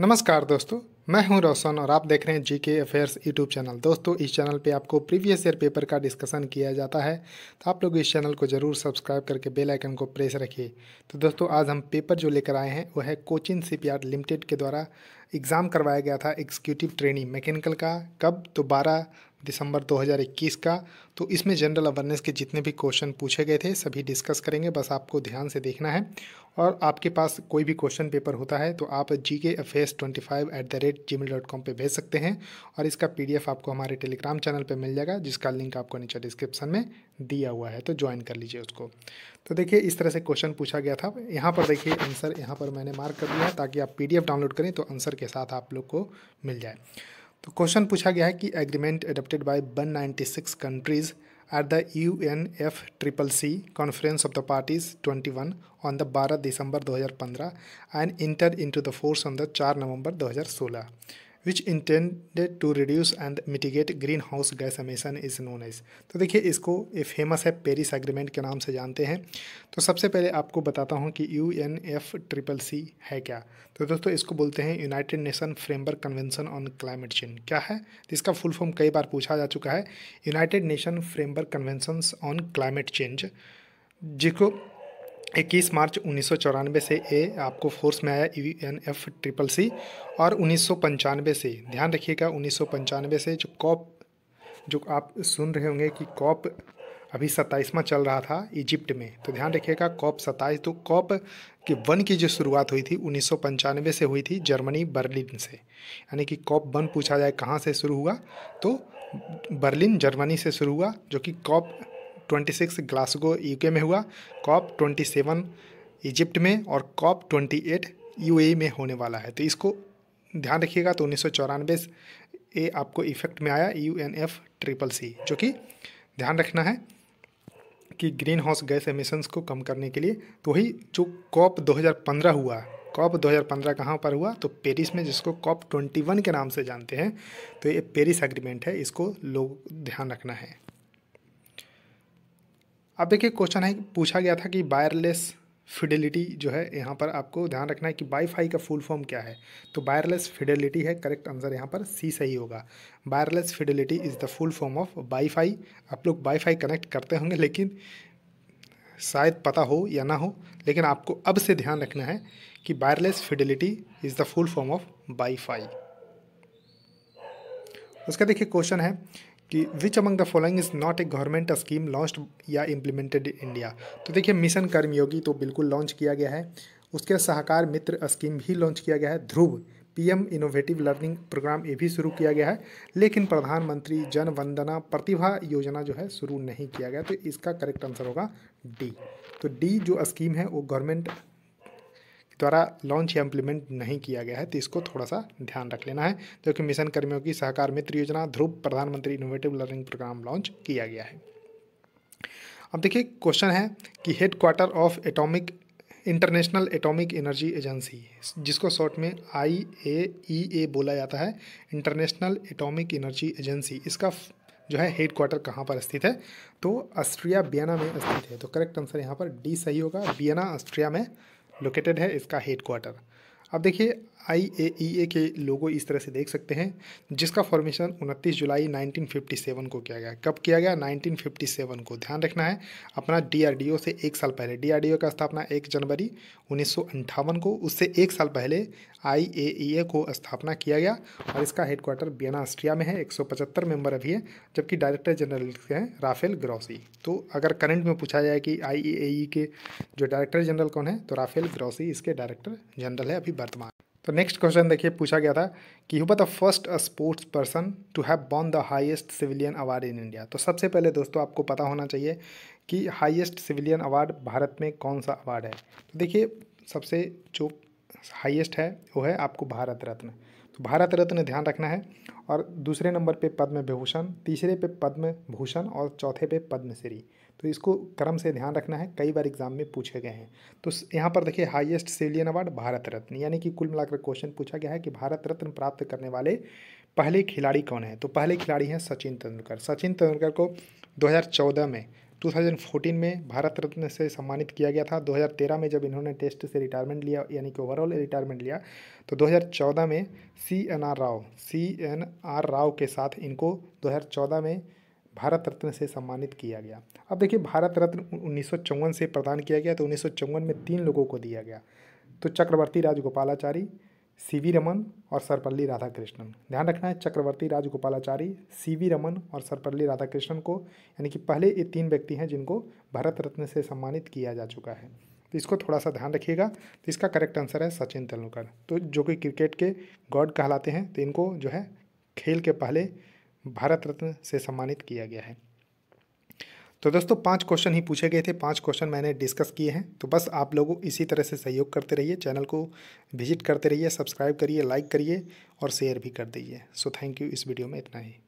नमस्कार दोस्तों मैं हूं रोशन और आप देख रहे हैं जी के अफेयर्स यूट्यूब चैनल दोस्तों इस चैनल पे आपको प्रीवियस ईयर पेपर का डिस्कशन किया जाता है तो आप लोग इस चैनल को ज़रूर सब्सक्राइब करके बेल आइकन को प्रेस रखिए तो दोस्तों आज हम पेपर जो लेकर आए हैं वह है कोचिन शिपयार्ड लिमिटेड के द्वारा एग्ज़ाम करवाया गया था एग्जीक्यूटिव ट्रेनिंग मैकेनिकल का कब तो बारह दिसंबर 2021 का तो इसमें जनरल अवेयरनेस के जितने भी क्वेश्चन पूछे गए थे सभी डिस्कस करेंगे बस आपको ध्यान से देखना है और आपके पास कोई भी क्वेश्चन पेपर होता है तो आप G K F S twenty five at the rate Gmail dot com पर भेज सकते हैं और इसका पी डी एफ आपको हमारे टेलीग्राम चैनल पर मिल जाएगा जिसका लिंक आपको नीचे डिस्क्रिप्शन में दिया हुआ है तो ज्वाइन कर लीजिए उसको तो देखिए इस तरह से क्वेश्चन पूछा गया था यहाँ पर देखिए आंसर यहाँ पर मैंने मार्क कर दिया ताकि आप पी डी एफ डाउनलोड करें तो आंसर के साथ आप लोग को मिल जाए तो क्वेश्चन पूछा गया है कि agreement adapted by 196 countries at the U N F triple C conference of the parties 21 on the 12 December 2015 and enter into the force on the 4 November 2016 which intended to reduce and mitigate green house gas emission is known as तो देखिए इसको ये famous है Paris agreement के नाम से जानते हैं तो सबसे पहले आपको बताता हूँ कि U N F triple C है क्या तो दोस्तों इसको बोलते हैं United Nation framework convention on climate change क्या है इसका फुल फॉर्म कई बार पूछा जा चुका है United Nation framework convention on climate change जिसको इक्कीस मार्च उन्नीस से ए आपको फोर्स में आया E N F triple C और उन्नीस से ध्यान रखिएगा उन्नीस से जो कॉप जो आप सुन रहे होंगे कि कॉप अभी सत्ताईसवां चल रहा था इजिप्ट में तो ध्यान रखिएगा कॉप सत्ताईस तो कॉप के वन की जो शुरुआत हुई थी उन्नीस से हुई थी जर्मनी बर्लिन से यानी कि कॉप वन पूछा जाए कहाँ से शुरू हुआ तो बर्लिन जर्मनी से शुरू हुआ जो कि COP twenty six Glasgow UK में हुआ कॉप ट्वेंटी सेवन इजिप्ट में और कॉप ट्वेंटी एट यूएई में होने वाला है तो इसको ध्यान रखिएगा तो उन्नीस ए आपको इफेक्ट में आया U N F triple C जो कि ध्यान रखना है कि ग्रीन हाउस गैस एमिशंस को कम करने के लिए तो वही जो कॉप 2015 हुआ कॉप 2015 कहाँ पर हुआ तो पेरिस में जिसको कॉप 21 के नाम से जानते हैं तो ये पेरिस एग्रीमेंट है इसको लोग ध्यान रखना है अब देखिए क्वेश्चन है पूछा गया था कि वायरलेस फिडेलिटी जो है यहाँ पर आपको ध्यान रखना है कि वाईफाई का फुल फॉर्म क्या है तो वायरलेस फिडेलिटी है करेक्ट आंसर यहाँ पर सी सही होगा wireless fidelity is the full form of WiFi आप लोग वाईफाई कनेक्ट करते होंगे लेकिन शायद पता हो या ना हो लेकिन आपको अब से ध्यान रखना है कि wireless fidelity is the full form of WiFi उसका देखिए क्वेश्चन है कि which among the following is not a government scheme launched या इम्प्लीमेंटेड इन इंडिया तो देखिए मिशन कर्मयोगी तो बिल्कुल लॉन्च किया गया है उसके सहकार मित्र स्कीम भी लॉन्च किया गया है Dhruv PM innovative learning program ये भी शुरू किया गया है लेकिन प्रधानमंत्री जन वंदना प्रतिभा योजना जो है शुरू नहीं किया गया तो इसका करेक्ट आंसर होगा डी तो डी जो स्कीम है वो गवर्नमेंट द्वारा लॉन्च या इम्प्लीमेंट नहीं किया गया है तो इसको थोड़ा सा ध्यान रख लेना है क्योंकि तो मिशन कर्मियों की सहकार मित्र योजना ध्रुव प्रधानमंत्री इनोवेटिव लर्निंग प्रोग्राम लॉन्च किया गया है अब देखिए क्वेश्चन है कि head quarter of atomic international atomic energy agency जिसको शॉर्ट में आई ए ई ए बोला जाता है इंटरनेशनल एटॉमिक एनर्जी एजेंसी इसका जो है हेड क्वार्टर कहाँ पर स्थित है तो ऑस्ट्रिया बियना में स्थित है तो करेक्ट आंसर यहाँ पर डी सही होगा बियना ऑस्ट्रिया में लोकेटेड है इसका हेड क्वार्टर अब देखिए आई e के लोगो इस तरह से देख सकते हैं जिसका फॉर्मेशन 29 जुलाई 1957 को किया गया कब किया गया 1957 को ध्यान रखना है अपना डी से एक साल पहले डी का स्थापना 1 जनवरी उन्नीस को उससे एक साल पहले आई e को स्थापना किया गया और इसका हेडक्वार्टर बियना ऑस्ट्रिया में है 175 मेंबर अभी है जबकि डायरेक्टर जनरल हैं राफेल ग्रॉसी तो अगर करंट में पूछा जाए कि आई e के जो डायरेक्टर जनरल कौन है तो राफेल ग्रॉसी इसके डायरेक्टर जनरल है अभी वर्तमान तो नेक्स्ट क्वेश्चन देखिए पूछा गया था कि who the first sports person to have born the highest civilian award in India तो सबसे पहले दोस्तों आपको पता होना चाहिए कि हाईएस्ट सिविलियन अवार्ड भारत में कौन सा अवार्ड है तो देखिए सबसे जो हाईएस्ट है वो है आपको भारत रत्न तो भारत रत्न ध्यान रखना है और दूसरे नंबर पे पद्म विभूषण तीसरे पे पद्म भूषण और चौथे पे पद्मश्री तो इसको क्रम से ध्यान रखना है कई बार एग्जाम में पूछे गए हैं तो यहाँ पर देखिए highest civilian award Bharat Ratna यानी कि कुल मिलाकर क्वेश्चन पूछा गया है कि भारत रत्न प्राप्त करने वाले पहले खिलाड़ी कौन है तो पहले खिलाड़ी हैं सचिन तेंदुलकर सचिन तेंदुलकर को दो में 2014 में भारत रत्न से सम्मानित किया गया था 2013 में जब इन्होंने टेस्ट से रिटायरमेंट लिया यानी कि ओवरऑल रिटायरमेंट लिया तो 2014 में C N R Rao C N R Rao के साथ इनको 2014 में भारत रत्न से सम्मानित किया गया अब देखिए भारत रत्न उन्नीस से प्रदान किया गया तो उन्नीस में तीन लोगों को दिया गया तो चक्रवर्ती राजगोपालाचारी सी वी रमन और सरपल्ली राधाकृष्णन ध्यान रखना है चक्रवर्ती राजगोपालाचारी सी वी रमन और सरपल्ली राधाकृष्णन को यानी कि पहले ये तीन व्यक्ति हैं जिनको भारत रत्न से सम्मानित किया जा चुका है तो इसको थोड़ा सा ध्यान रखिएगा तो इसका करेक्ट आंसर है सचिन तेंदुलकर तो जो कि क्रिकेट के गॉड कहलाते हैं तो इनको जो है खेल के पहले भारत रत्न से सम्मानित किया गया है तो दोस्तों पांच क्वेश्चन ही पूछे गए थे पांच क्वेश्चन मैंने डिस्कस किए हैं तो बस आप लोगों इसी तरह से सहयोग करते रहिए चैनल को विजिट करते रहिए सब्सक्राइब करिए लाइक करिए और शेयर भी कर दीजिए सो थैंक यू इस वीडियो में इतना ही